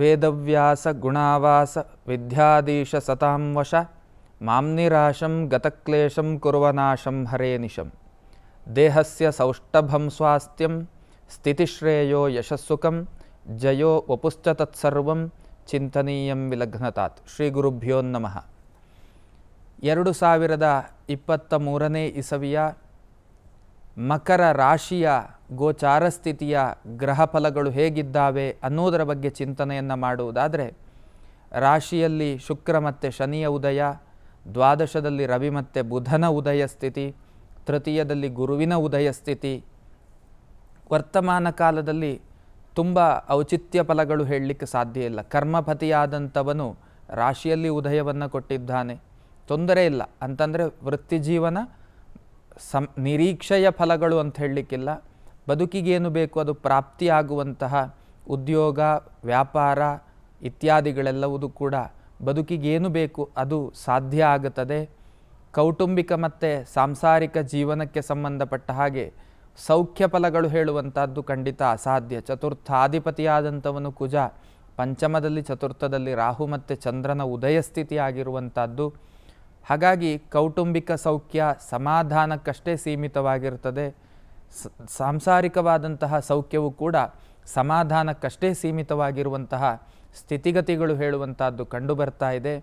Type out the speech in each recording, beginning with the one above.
वेदव्यासगुणावासविद्याधीशसतां वश मामनिराशं गतक्लेशं कुर्वनाशं हरेनिशं देहस्य सौष्ठभं स्वास्थ्यं स्थितिश्रेयो यशस्सुखं जयो वपुश्च तत्सर्वं चिन्तनीयं विलघ्नतात् नमः एरडु सावरद इसविया ಮಕರ ರಾಶಿಯ ಗೋಚಾರ ಸ್ಥಿತಿಯ ಗ್ರಹ ಫಲಗಳು ಹೇಗಿದ್ದಾವೆ ಅನ್ನೋದರ ಬಗ್ಗೆ ಚಿಂತನೆಯನ್ನು ಮಾಡುವುದಾದರೆ ರಾಶಿಯಲ್ಲಿ ಶುಕ್ರ ಮತ್ತು ಶನಿಯ ಉದಯ ದ್ವಾದಶದಲ್ಲಿ ರವಿ ಮತ್ತು ಬುಧನ ಉದಯ ಸ್ಥಿತಿ ತೃತೀಯದಲ್ಲಿ ಗುರುವಿನ ಉದಯ ಸ್ಥಿತಿ ವರ್ತಮಾನ ಕಾಲದಲ್ಲಿ ತುಂಬ ಔಚಿತ್ಯ ಫಲಗಳು ಹೇಳಲಿಕ್ಕೆ ಸಾಧ್ಯ ಇಲ್ಲ ಕರ್ಮಪತಿಯಾದಂಥವನು ರಾಶಿಯಲ್ಲಿ ಉದಯವನ್ನು ಕೊಟ್ಟಿದ್ದಾನೆ ತೊಂದರೆ ಇಲ್ಲ ಅಂತಂದರೆ ವೃತ್ತಿಜೀವನ ಸಂ ನಿರೀಕ್ಷೆಯ ಫಲಗಳು ಅಂತ ಹೇಳಲಿಕ್ಕಿಲ್ಲ ಬದುಕಿಗೇನು ಬೇಕು ಅದು ಪ್ರಾಪ್ತಿಯಾಗುವಂತಹ ಉದ್ಯೋಗ ವ್ಯಾಪಾರ ಇತ್ಯಾದಿಗಳೆಲ್ಲವೂ ಕೂಡ ಬದುಕಿಗೇನು ಬೇಕು ಅದು ಸಾಧ್ಯ ಆಗುತ್ತದೆ ಕೌಟುಂಬಿಕ ಮತ್ತು ಸಾಂಸಾರಿಕ ಜೀವನಕ್ಕೆ ಸಂಬಂಧಪಟ್ಟ ಹಾಗೆ ಸೌಖ್ಯ ಫಲಗಳು ಹೇಳುವಂಥದ್ದು ಖಂಡಿತ ಅಸಾಧ್ಯ ಚತುರ್ಥಾಧಿಪತಿಯಾದಂಥವನು ಕುಜ ಪಂಚಮದಲ್ಲಿ ಚತುರ್ಥದಲ್ಲಿ ರಾಹು ಮತ್ತು ಚಂದ್ರನ ಉದಯ ಸ್ಥಿತಿಯಾಗಿರುವಂಥದ್ದು ಹಾಗಾಗಿ ಕೌಟುಂಬಿಕ ಸೌಖ್ಯ ಸಮಾಧಾನಕ್ಕಷ್ಟೇ ಸೀಮಿತವಾಗಿರ್ತದೆ ಸಾಂಸಾರಿಕವಾದಂತಹ ಸೌಖ್ಯವು ಕೂಡ ಸಮಾಧಾನಕ್ಕಷ್ಟೇ ಸೀಮಿತವಾಗಿರುವಂತಹ ಸ್ಥಿತಿಗತಿಗಳು ಹೇಳುವಂತಹದ್ದು ಕಂಡುಬರ್ತಾ ಇದೆ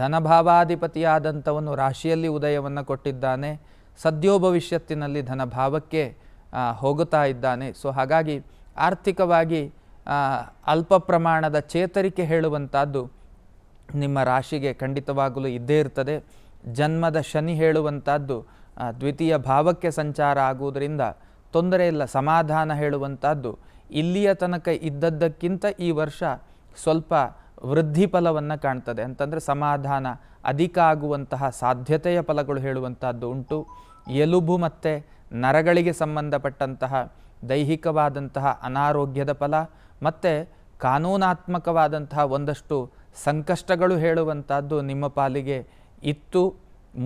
ಧನಭಾವಾಧಿಪತಿಯಾದಂಥವನು ರಾಶಿಯಲ್ಲಿ ಉದಯವನ್ನು ಕೊಟ್ಟಿದ್ದಾನೆ ಸದ್ಯೋ ಭವಿಷ್ಯತ್ತಿನಲ್ಲಿ ಧನಭಾವಕ್ಕೆ ಹೋಗುತ್ತಾ ಇದ್ದಾನೆ ಸೊ ಹಾಗಾಗಿ ಆರ್ಥಿಕವಾಗಿ ಅಲ್ಪ ಪ್ರಮಾಣದ ಚೇತರಿಕೆ ಹೇಳುವಂಥದ್ದು ನಿಮ್ಮ ರಾಶಿಗೆ ಖಂಡಿತವಾಗಲೂ ಇದ್ದೇ ಇರ್ತದೆ ಜನ್ಮದ ಶನಿ ಹೇಳುವಂಥದ್ದು ದ್ವಿತೀಯ ಭಾವಕ್ಕೆ ಸಂಚಾರ ಆಗುವುದರಿಂದ ತೊಂದರೆ ಇಲ್ಲ ಸಮಾಧಾನ ಹೇಳುವಂಥದ್ದು ಇಲ್ಲಿಯ ತನಕ ಇದ್ದದ್ದಕ್ಕಿಂತ ಈ ವರ್ಷ ಸ್ವಲ್ಪ ವೃದ್ಧಿ ಫಲವನ್ನು ಕಾಣ್ತದೆ ಅಂತಂದರೆ ಸಮಾಧಾನ ಅಧಿಕ ಆಗುವಂತಹ ಸಾಧ್ಯತೆಯ ಫಲಗಳು ಹೇಳುವಂಥದ್ದು ಉಂಟು ಎಲುಬು ಮತ್ತು ನರಗಳಿಗೆ ಸಂಬಂಧಪಟ್ಟಂತಹ ದೈಹಿಕವಾದಂತಹ ಅನಾರೋಗ್ಯದ ಫಲ ಮತ್ತು ಕಾನೂನಾತ್ಮಕವಾದಂತಹ ಒಂದಷ್ಟು ಸಂಕಷ್ಟಗಳು ಹೇಳುವಂಥದ್ದು ನಿಮ್ಮ ಪಾಲಿಗೆ ಇತ್ತು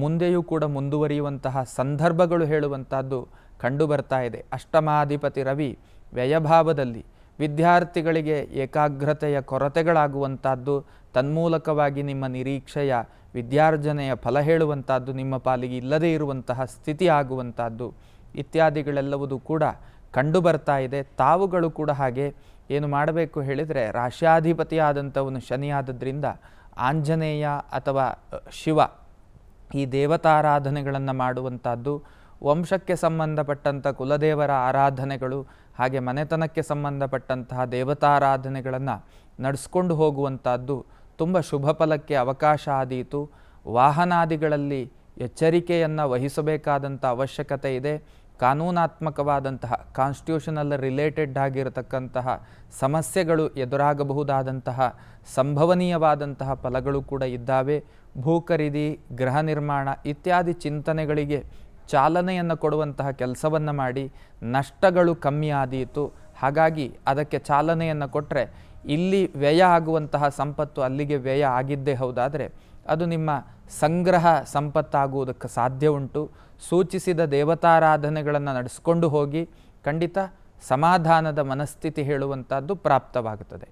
ಮುಂದೆಯೂ ಕೂಡ ಮುಂದುವರಿಯುವಂತಹ ಸಂದರ್ಭಗಳು ಹೇಳುವಂತಹದ್ದು ಕಂಡು ಬರ್ತಾ ಇದೆ ಅಷ್ಟಮಾಧಿಪತಿ ರವಿ ವ್ಯಯಭಾವದಲ್ಲಿ ವಿದ್ಯಾರ್ಥಿಗಳಿಗೆ ಏಕಾಗ್ರತೆಯ ಕೊರತೆಗಳಾಗುವಂಥದ್ದು ತನ್ಮೂಲಕವಾಗಿ ನಿಮ್ಮ ನಿರೀಕ್ಷೆಯ ವಿದ್ಯಾರ್ಜನೆಯ ಫಲ ಹೇಳುವಂಥದ್ದು ನಿಮ್ಮ ಪಾಲಿಗೆ ಇಲ್ಲದೇ ಇರುವಂತಹ ಸ್ಥಿತಿ ಆಗುವಂಥದ್ದು ಇತ್ಯಾದಿಗಳೆಲ್ಲವೂ ಕೂಡ ಕಂಡು ಬರ್ತಾ ಇದೆ ತಾವುಗಳು ಕೂಡ ಹಾಗೆ ಏನು ಮಾಡಬೇಕು ಹೇಳಿದರೆ ರಾಶ್ಯಾಧಿಪತಿಯಾದಂಥವನು ಆದಂಥವನು ಶನಿ ಆಂಜನೇಯ ಅಥವಾ ಶಿವ ಈ ದೇವತಾರಾಧನೆಗಳನ್ನು ಮಾಡುವಂಥದ್ದು ವಂಶಕ್ಕೆ ಸಂಬಂಧಪಟ್ಟಂಥ ಕುಲದೇವರ ಆರಾಧನೆಗಳು ಹಾಗೆ ಮನೆತನಕ್ಕೆ ಸಂಬಂಧಪಟ್ಟಂತಹ ದೇವತಾರಾಧನೆಗಳನ್ನು ನಡೆಸ್ಕೊಂಡು ಹೋಗುವಂಥದ್ದು ತುಂಬ ಶುಭ ಫಲಕ್ಕೆ ಅವಕಾಶ ಆದೀತು ವಾಹನಾದಿಗಳಲ್ಲಿ ಎಚ್ಚರಿಕೆಯನ್ನು ವಹಿಸಬೇಕಾದಂಥ ಅವಶ್ಯಕತೆ ಇದೆ ಕಾನೂನಾತ್ಮಕವಾದಂತಹ ಕಾನ್ಸ್ಟಿಟ್ಯೂಷನಲ್ ರಿಲೇಟೆಡ್ ಆಗಿರತಕ್ಕಂತಹ ಸಮಸ್ಯೆಗಳು ಎದುರಾಗಬಹುದಾದಂತಹ ಸಂಭವನೀಯವಾದಂತಹ ಫಲಗಳು ಕೂಡ ಇದ್ದಾವೆ ಭೂ ಖರೀದಿ ಗೃಹ ನಿರ್ಮಾಣ ಇತ್ಯಾದಿ ಚಿಂತನೆಗಳಿಗೆ ಚಾಲನೆಯನ್ನು ಕೊಡುವಂತಹ ಕೆಲಸವನ್ನು ಮಾಡಿ ನಷ್ಟಗಳು ಕಮ್ಮಿ ಆದೀತು ಹಾಗಾಗಿ ಅದಕ್ಕೆ ಚಾಲನೆಯನ್ನು ಕೊಟ್ಟರೆ ಇಲ್ಲಿ ವ್ಯಯ ಆಗುವಂತಹ ಸಂಪತ್ತು ಅಲ್ಲಿಗೆ ವ್ಯಯ ಆಗಿದ್ದೇ ಹೌದಾದರೆ ಅದು ನಿಮ್ಮ ಸಂಗ್ರಹ ಸಂಪತ್ತಾಗುವುದಕ್ಕೆ ಸಾಧ್ಯ ಉಂಟು ಸೂಚಿಸಿದ ದೇವತಾರಾಧನೆಗಳನ್ನು ನಡೆಸ್ಕೊಂಡು ಹೋಗಿ ಖಂಡಿತ ಸಮಾಧಾನದ ಮನಸ್ಥಿತಿ ಹೇಳುವಂಥದ್ದು ಪ್ರಾಪ್ತವಾಗುತ್ತದೆ